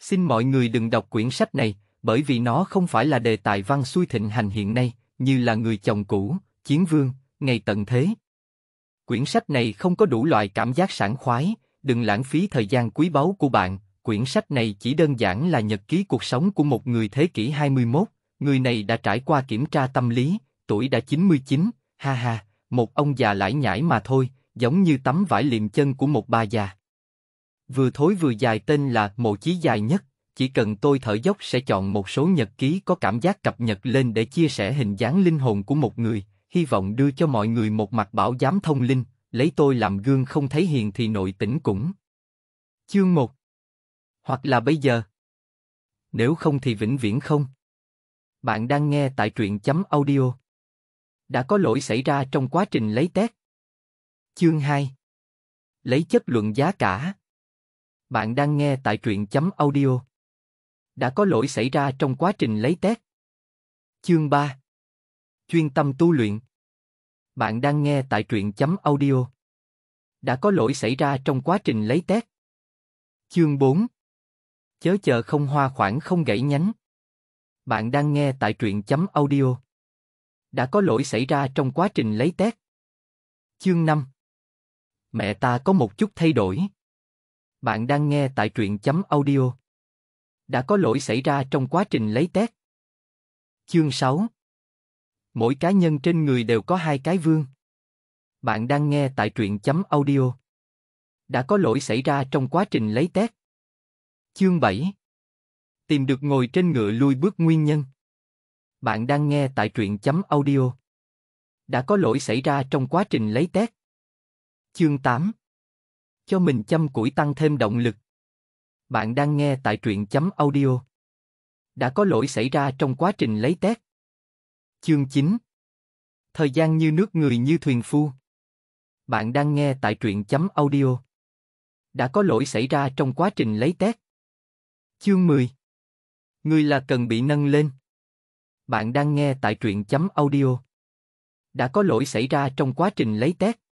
Xin mọi người đừng đọc quyển sách này, bởi vì nó không phải là đề tài văn xuôi thịnh hành hiện nay, như là người chồng cũ, chiến vương, ngày tận thế. Quyển sách này không có đủ loại cảm giác sảng khoái, đừng lãng phí thời gian quý báu của bạn. Quyển sách này chỉ đơn giản là nhật ký cuộc sống của một người thế kỷ 21, người này đã trải qua kiểm tra tâm lý, tuổi đã 99, ha ha, một ông già lải nhải mà thôi, giống như tấm vải liệm chân của một bà già. Vừa thối vừa dài tên là Mộ Chí Dài Nhất, chỉ cần tôi thở dốc sẽ chọn một số nhật ký có cảm giác cập nhật lên để chia sẻ hình dáng linh hồn của một người, hy vọng đưa cho mọi người một mặt bảo giám thông linh, lấy tôi làm gương không thấy hiền thì nội tỉnh cũng. Chương một Hoặc là bây giờ Nếu không thì vĩnh viễn không Bạn đang nghe tại truyện chấm audio Đã có lỗi xảy ra trong quá trình lấy test Chương hai Lấy chất luận giá cả bạn đang nghe tại truyện chấm audio. Đã có lỗi xảy ra trong quá trình lấy test. Chương 3 Chuyên tâm tu luyện Bạn đang nghe tại truyện chấm audio. Đã có lỗi xảy ra trong quá trình lấy test. Chương 4 Chớ chờ không hoa khoảng không gãy nhánh. Bạn đang nghe tại truyện chấm audio. Đã có lỗi xảy ra trong quá trình lấy test. Chương 5 Mẹ ta có một chút thay đổi bạn đang nghe tại truyện chấm audio. Đã có lỗi xảy ra trong quá trình lấy test. Chương 6 Mỗi cá nhân trên người đều có hai cái vương. Bạn đang nghe tại truyện chấm audio. Đã có lỗi xảy ra trong quá trình lấy test. Chương 7 Tìm được ngồi trên ngựa lui bước nguyên nhân. Bạn đang nghe tại truyện chấm audio. Đã có lỗi xảy ra trong quá trình lấy test. Chương 8 cho mình chăm củi tăng thêm động lực. Bạn đang nghe tại truyện chấm audio. Đã có lỗi xảy ra trong quá trình lấy test. Chương 9 Thời gian như nước người như thuyền phu. Bạn đang nghe tại truyện chấm audio. Đã có lỗi xảy ra trong quá trình lấy test. Chương 10 Người là cần bị nâng lên. Bạn đang nghe tại truyện chấm audio. Đã có lỗi xảy ra trong quá trình lấy test.